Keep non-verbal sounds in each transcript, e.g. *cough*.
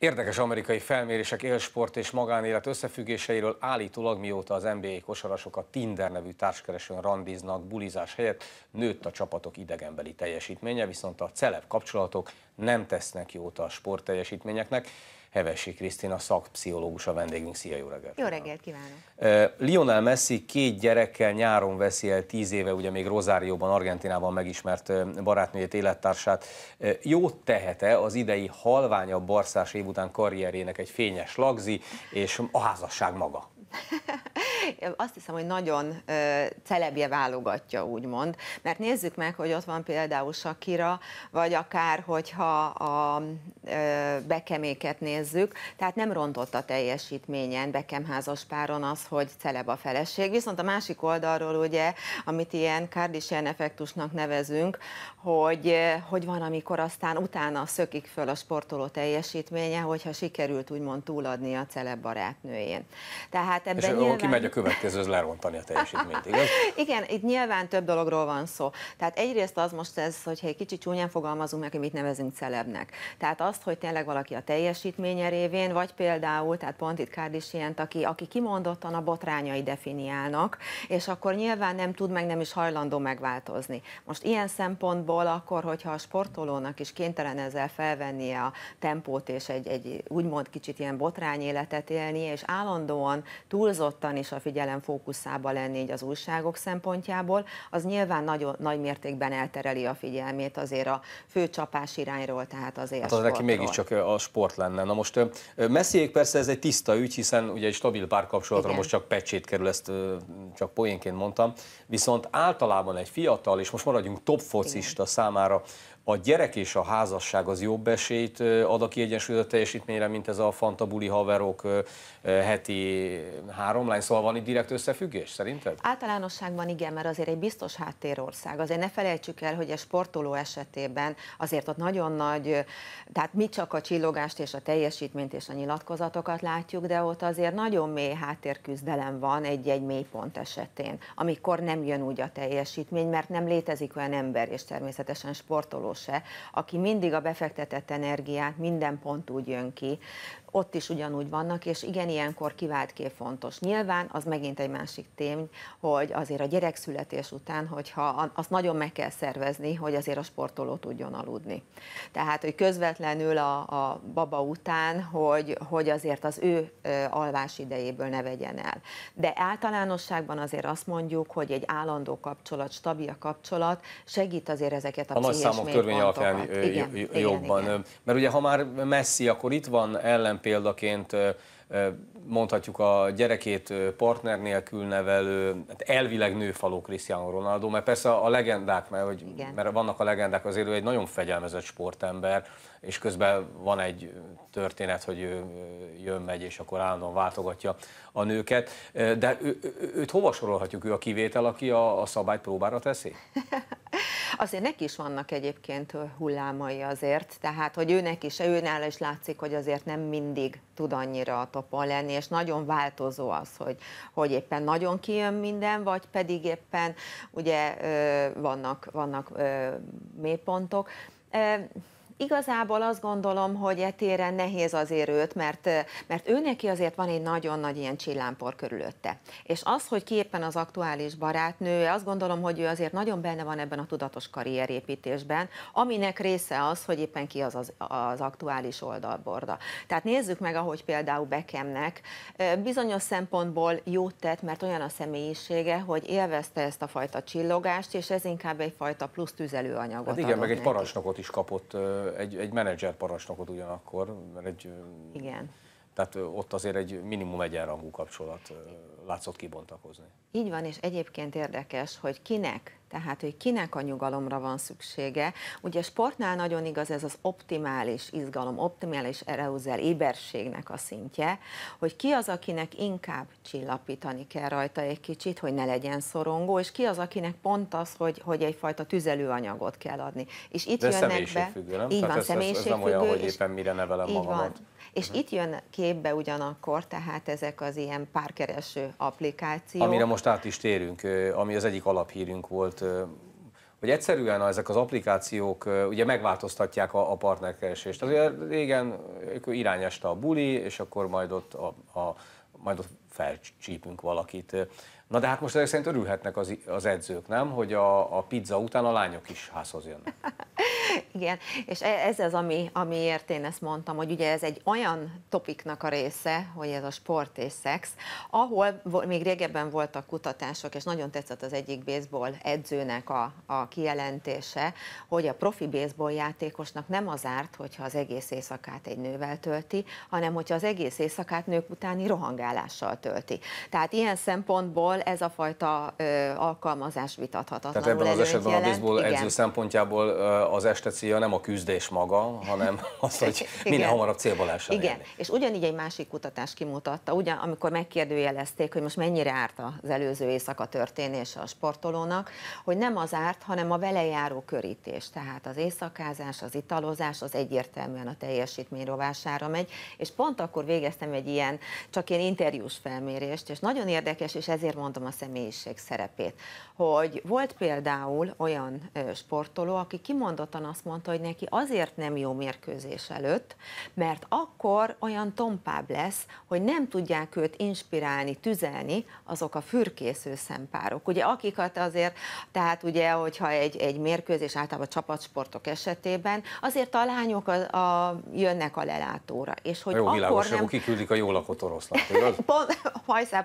Érdekes amerikai felmérések élsport és magánélet összefüggéseiről állítólag mióta az NBA kosarasok a Tinder nevű társkeresőn randiznak bulizás helyett, nőtt a csapatok idegenbeli teljesítménye, viszont a celeb kapcsolatok nem tesznek jót a sport teljesítményeknek. Hevesi Krisztina, szakpszichológus a vendégünk. Szia, jó reggelt! Jó reggelt kívánok! Lionel Messi két gyerekkel nyáron veszi el tíz éve, ugye még Rosárióban, Argentinában megismert barátnőjét, élettársát. Jót tehet-e az idei halványabb barszás év után karrierének egy fényes lagzi és a házasság maga? *laughs* Azt hiszem, hogy nagyon celebje válogatja, úgymond. Mert nézzük meg, hogy ott van például Sakira, vagy akár, hogyha a bekeméket nézzük, tehát nem rontott a teljesítményen bekemházas páron az, hogy celeb a feleség. Viszont a másik oldalról ugye, amit ilyen Kardashian effektusnak nevezünk, hogy, hogy van, amikor aztán utána szökik föl a sportoló teljesítménye, hogyha sikerült úgymond túladni a celeb barátnőjén. Tehát tehát ebben És nyilván... megy a következő, az lerontani a teljesítményt, igaz? *laughs* Igen, itt nyilván több dologról van szó. Tehát egyrészt az most ez, hogyha egy kicsit csúnyán fogalmazunk meg, hogy mit nevezünk celebnek. Tehát azt, hogy tényleg valaki a teljesítménye révén, vagy például, tehát pont itt Kárdis Jent, aki, aki kimondottan a botrányai definiálnak, és akkor nyilván nem tud meg, nem is hajlandó megváltozni. Most ilyen szempontból akkor, hogyha a sportolónak is kénytelen ezzel felvennie a tempót, és egy, egy úgymond kicsit ilyen életet élni, és állandóan túlzottan is a figyelem fókuszába lenni így az újságok szempontjából, az nyilván nagyon nagy mértékben eltereli a figyelmét azért a fő csapás irányról, tehát az hát az neki mégiscsak a sport lenne. Na most messziék persze ez egy tiszta ügy, hiszen ugye egy stabil párkapcsolatra most csak pecsét kerül, ezt csak poénként mondtam, viszont általában egy fiatal, és most maradjunk top focista Igen. számára a gyerek és a házasság az jobb esélyt ad a kiegyensúlyozott teljesítményre, mint ez a fantabuli haverok heti három lány, szóval van itt direkt összefüggés szerinted? Általánosságban igen, mert azért egy biztos háttérország. Azért ne felejtsük el, hogy a sportoló esetében azért ott nagyon nagy, tehát mi csak a csillogást és a teljesítményt és a nyilatkozatokat látjuk, de ott azért nagyon mély háttérküzdelem van egy-egy mélypont esetén, amikor nem jön úgy a teljesítmény, mert nem létezik olyan ember, és természetesen sportolós se, aki mindig a befektetett energiát minden pont úgy jön ki, ott is ugyanúgy vannak, és igen, ilyenkor kiváltképp fontos. Nyilván az megint egy másik tény, hogy azért a gyerek születés után, hogyha azt nagyon meg kell szervezni, hogy azért a sportoló tudjon aludni. Tehát, hogy közvetlenül a, a baba után, hogy, hogy azért az ő alvás idejéből ne vegyen el. De általánosságban azért azt mondjuk, hogy egy állandó kapcsolat, stabil kapcsolat segít azért ezeket a, a nagy számok törvény alapján igen, jobban. Igen, igen. Mert ugye, ha már messzi, akkor itt van ellen példaként mondhatjuk a gyerekét partner nélkül nevelő, hát elvileg nőfaló Cristiano Ronaldo, mert persze a legendák, mert, hogy, mert vannak a legendák, azért ő egy nagyon fegyelmezett sportember, és közben van egy történet, hogy ő jön, megy, és akkor állandóan váltogatja a nőket. De ő, őt hova sorolhatjuk? Ő a kivétel, aki a, a szabályt próbára teszi? *laughs* Azért neki is vannak egyébként hullámai azért, tehát hogy őnek is, őnál is látszik, hogy azért nem mindig tud annyira a topon lenni, és nagyon változó az, hogy, hogy éppen nagyon kijön minden, vagy pedig éppen ugye vannak, vannak mélypontok. Igazából azt gondolom, hogy etéren nehéz azért őt, mert, mert ő neki azért van egy nagyon nagy ilyen csillámpor körülötte. És az, hogy képen az aktuális barátnője, azt gondolom, hogy ő azért nagyon benne van ebben a tudatos karrierépítésben, aminek része az, hogy éppen ki az az, az aktuális oldalborda. Tehát nézzük meg, ahogy például Bekemnek bizonyos szempontból jót tett, mert olyan a személyisége, hogy élvezte ezt a fajta csillogást, és ez inkább egyfajta plusz tüzelőanyagot. Hát igen, meg egy neki. parancsnokot is kapott egy, egy menedzser parancsnokot ugyanakkor, mert egy Igen. Tehát ott azért egy minimum egyenrangú kapcsolat látszott kibontakozni. Így van, és egyébként érdekes, hogy kinek, tehát hogy kinek a nyugalomra van szüksége. Ugye sportnál nagyon igaz ez az optimális izgalom, optimális ereúzel éberségnek a szintje, hogy ki az, akinek inkább csillapítani kell rajta egy kicsit, hogy ne legyen szorongó, és ki az, akinek pont az, hogy, hogy egyfajta tüzelőanyagot kell adni. És itt De jönnek be... Függő, nem? Így Tehát van, ez, Ez, ez nem olyan, hogy éppen mire nevelem magamat. Van. És uh-huh. itt jön képbe ugyanakkor, tehát ezek az ilyen párkereső applikációk. Amire most át is térünk, ami az egyik alaphírünk volt, hogy egyszerűen ezek az applikációk ugye megváltoztatják a, partnerkeresést. Azért régen irányeste a buli, és akkor majd ott, a, a, majd ott felcsípünk valakit. Na de hát most ezek szerint örülhetnek az, az edzők, nem? Hogy a, a pizza után a lányok is házhoz jönnek. *laughs* Igen, és e, ez az, ami, amiért én ezt mondtam, hogy ugye ez egy olyan topiknak a része, hogy ez a sport és szex, ahol még régebben voltak kutatások, és nagyon tetszett az egyik baseball edzőnek a, a kijelentése, hogy a profi baseball játékosnak nem az árt, hogyha az egész éjszakát egy nővel tölti, hanem hogyha az egész éjszakát nők utáni rohangálással tölti. Tehát ilyen szempontból ez a fajta ö, alkalmazás vitathatatlanul Tehát ebben az esetben jelent. a baseball edző Igen. szempontjából az estet célja nem a küzdés maga, hanem *laughs* az, hogy minél hamarabb célba lehessen Igen, érni. és ugyanígy egy másik kutatás kimutatta, ugyan, amikor megkérdőjelezték, hogy most mennyire árt az előző éjszaka történése a sportolónak, hogy nem az árt, hanem a vele járó körítés. Tehát az éjszakázás, az italozás, az egyértelműen a teljesítmény rovására megy, és pont akkor végeztem egy ilyen, csak ilyen interjús felmérést, és nagyon érdekes, és ezért mondom a személyiség szerepét, hogy volt például olyan sportoló, aki kimondottan azt mondta, mondta, hogy neki azért nem jó mérkőzés előtt, mert akkor olyan tompább lesz, hogy nem tudják őt inspirálni, tüzelni azok a fürkésző szempárok. Ugye akikat azért, tehát ugye, hogyha egy, egy mérkőzés általában a csapatsportok esetében, azért a lányok a, a, jönnek a lelátóra. És hogy jó, akkor világos, nem... kiküldik a jó lakott oroszlát, *laughs* Pont,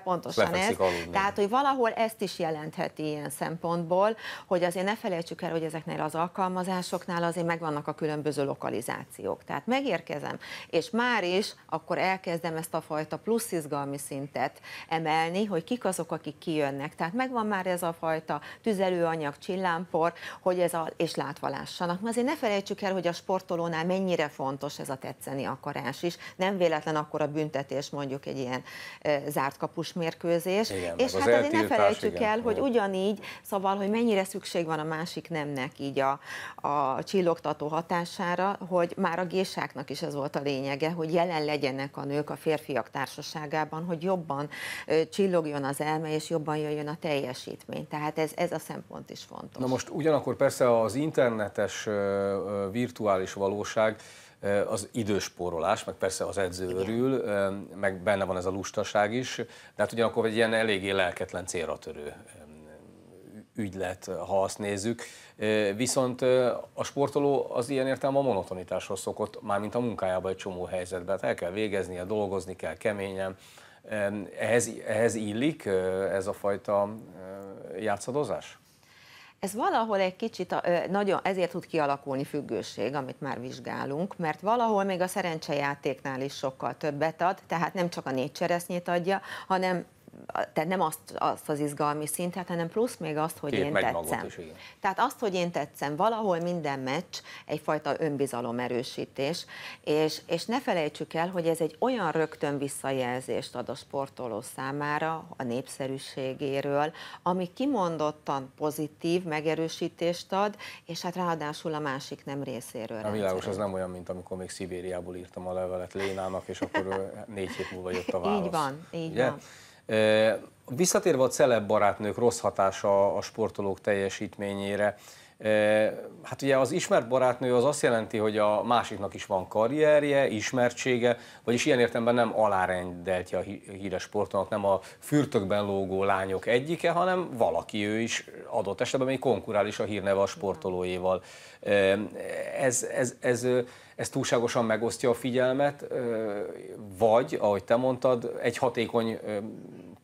pontosan ez. Aludni. Tehát, hogy valahol ezt is jelentheti ilyen szempontból, hogy azért ne felejtsük el, hogy ezeknél az alkalmazásoknál azért megvannak a különböző lokalizációk. Tehát megérkezem, és már is akkor elkezdem ezt a fajta plusz izgalmi szintet emelni, hogy kik azok, akik kijönnek. Tehát megvan már ez a fajta tüzelőanyag, csillámpor, hogy ez a, és látva lássanak. azért ne felejtsük el, hogy a sportolónál mennyire fontos ez a tetszeni akarás is. Nem véletlen akkor a büntetés mondjuk egy ilyen e, zárt kapus mérkőzés. Igen, és hát az azért ne felejtsük igen, el, hogy ugyanígy, szóval, hogy mennyire szükség van a másik nemnek így a, a csillog oktató hatására, hogy már a gésáknak is ez volt a lényege, hogy jelen legyenek a nők a férfiak társaságában, hogy jobban csillogjon az elme, és jobban jöjjön a teljesítmény. Tehát ez, ez a szempont is fontos. Na most ugyanakkor persze az internetes virtuális valóság, az időspórolás, meg persze az edző örül, meg benne van ez a lustaság is, de hát ugyanakkor egy ilyen eléggé lelketlen célra törő ügylet, ha azt nézzük. Viszont a sportoló az ilyen értelme a monotonitáshoz szokott, mármint a munkájában egy csomó helyzetben. Hát el kell végeznie, dolgozni kell keményen. Ehhez, ehhez illik ez a fajta játszadozás? Ez valahol egy kicsit, nagyon, ezért tud kialakulni függőség, amit már vizsgálunk, mert valahol még a szerencsejátéknál is sokkal többet ad, tehát nem csak a négy cseresznyét adja, hanem tehát nem azt, azt az izgalmi szintet, hanem plusz még azt, hogy Két én tetszem. Is, Tehát azt, hogy én tetszem, valahol minden meccs egyfajta önbizalom erősítés, és, és ne felejtsük el, hogy ez egy olyan rögtön visszajelzést ad a sportoló számára, a népszerűségéről, ami kimondottan pozitív megerősítést ad, és hát ráadásul a másik nem részéről. A világos, az nem olyan, mint amikor még Szibériából írtam a levelet Lénának, és akkor négy hét múlva jött a válasz. Így van, így Ugye? van. Visszatérve a celebb barátnők rossz hatása a sportolók teljesítményére, Hát ugye az ismert barátnő az azt jelenti, hogy a másiknak is van karrierje, ismertsége, vagyis ilyen értemben nem alárendeltje a híres sportonak, nem a fürtökben lógó lányok egyike, hanem valaki ő is adott esetben még konkurális a hírneve a sportolóéval. Ez, ez, ez, ez túlságosan megosztja a figyelmet, vagy, ahogy te mondtad, egy hatékony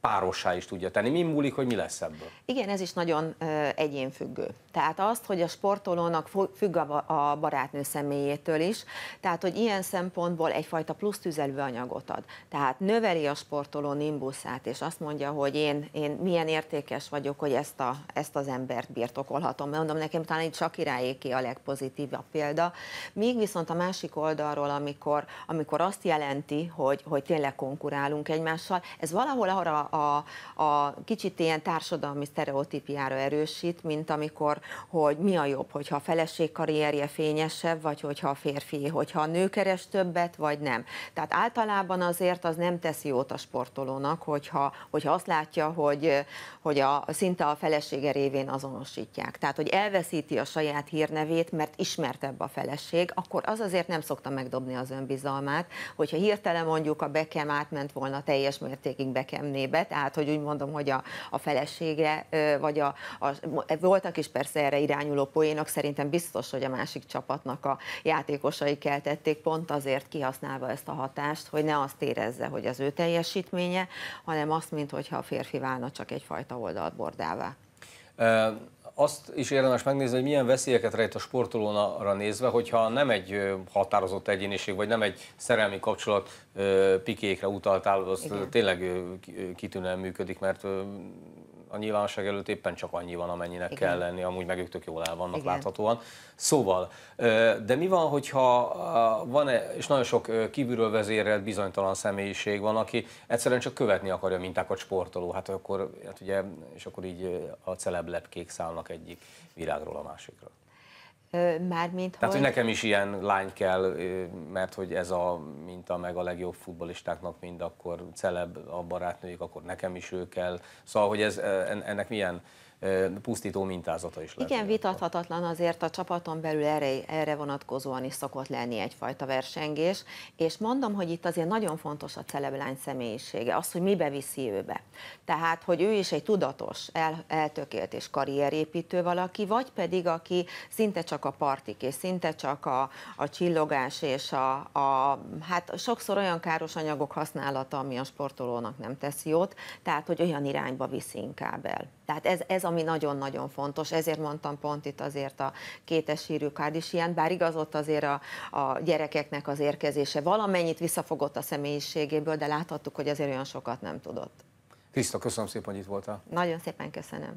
párossá is tudja tenni. Mi múlik, hogy mi lesz ebből? Igen, ez is nagyon egyénfüggő. Tehát azt, hogy a sportolónak függ a barátnő személyétől is, tehát hogy ilyen szempontból egyfajta plusz tüzelő anyagot ad. Tehát növeli a sportoló nimbuszát, és azt mondja, hogy én, én milyen értékes vagyok, hogy ezt, a, ezt az embert birtokolhatom. Mondom, nekem talán itt irányéki a legpozitívabb példa. Még viszont a másik oldalról, amikor, amikor azt jelenti, hogy, hogy tényleg konkurálunk egymással, ez valahol arra a, a kicsit ilyen társadalmi sztereotípiára erősít, mint amikor, hogy mi a jobb, hogyha a feleség karrierje fényesebb, vagy hogyha a férfi, hogyha a nő keres többet, vagy nem. Tehát általában azért az nem teszi jót a sportolónak, hogyha, hogyha azt látja, hogy, hogy a, szinte a felesége révén azonosítják. Tehát, hogy elveszíti a saját hírnevét, mert ismertebb a feleség, akkor az azért nem szokta megdobni az önbizalmát, hogyha hirtelen mondjuk a bekem átment volna teljes mértékig bekemnébe tehát hogy úgy mondom, hogy a, a felesége, vagy a, a, voltak is persze erre irányuló poénok, szerintem biztos, hogy a másik csapatnak a játékosai keltették, pont azért kihasználva ezt a hatást, hogy ne azt érezze, hogy az ő teljesítménye, hanem azt, mintha a férfi válna csak egyfajta oldalbordává azt is érdemes megnézni, hogy milyen veszélyeket rejt a sportolóra nézve, hogyha nem egy határozott egyéniség, vagy nem egy szerelmi kapcsolat pikékre utaltál, az Igen. tényleg kitűnően működik, mert a nyilvánosság előtt éppen csak annyi van, amennyinek Igen. kell lenni, amúgy meg ők tök jól el vannak Igen. láthatóan. Szóval, de mi van, hogyha van -e, és nagyon sok kívülről vezérelt bizonytalan személyiség van, aki egyszerűen csak követni akarja a mintákat sportoló, hát akkor, hát ugye, és akkor így a celeblepkék szállnak egyik virágról a másikra mármint Tehát, hogy... hogy nekem is ilyen lány kell, mert hogy ez a minta meg a legjobb futbolistáknak mind akkor celeb a barátnőjük, akkor nekem is ő kell. Szóval, hogy ez, ennek milyen pusztító mintázata is lehet. Igen, vitathatatlan azért a csapaton belül erre, erre vonatkozóan is szokott lenni egyfajta versengés, és mondom, hogy itt azért nagyon fontos a celeblány személyisége, az, hogy mibe viszi őbe. Tehát, hogy ő is egy tudatos, el, eltökélt és karrierépítő valaki, vagy pedig aki szinte csak a partik, és szinte csak a, a csillogás, és a, a, hát sokszor olyan káros anyagok használata, ami a sportolónak nem tesz jót, tehát, hogy olyan irányba viszi inkább el. Tehát ez, ez a ami nagyon-nagyon fontos. Ezért mondtam pont itt azért a kétes hírű ilyen, bár igazott azért a, a gyerekeknek az érkezése. Valamennyit visszafogott a személyiségéből, de láthattuk, hogy azért olyan sokat nem tudott. Kriszta, köszönöm szépen, hogy itt voltál. Nagyon szépen köszönöm.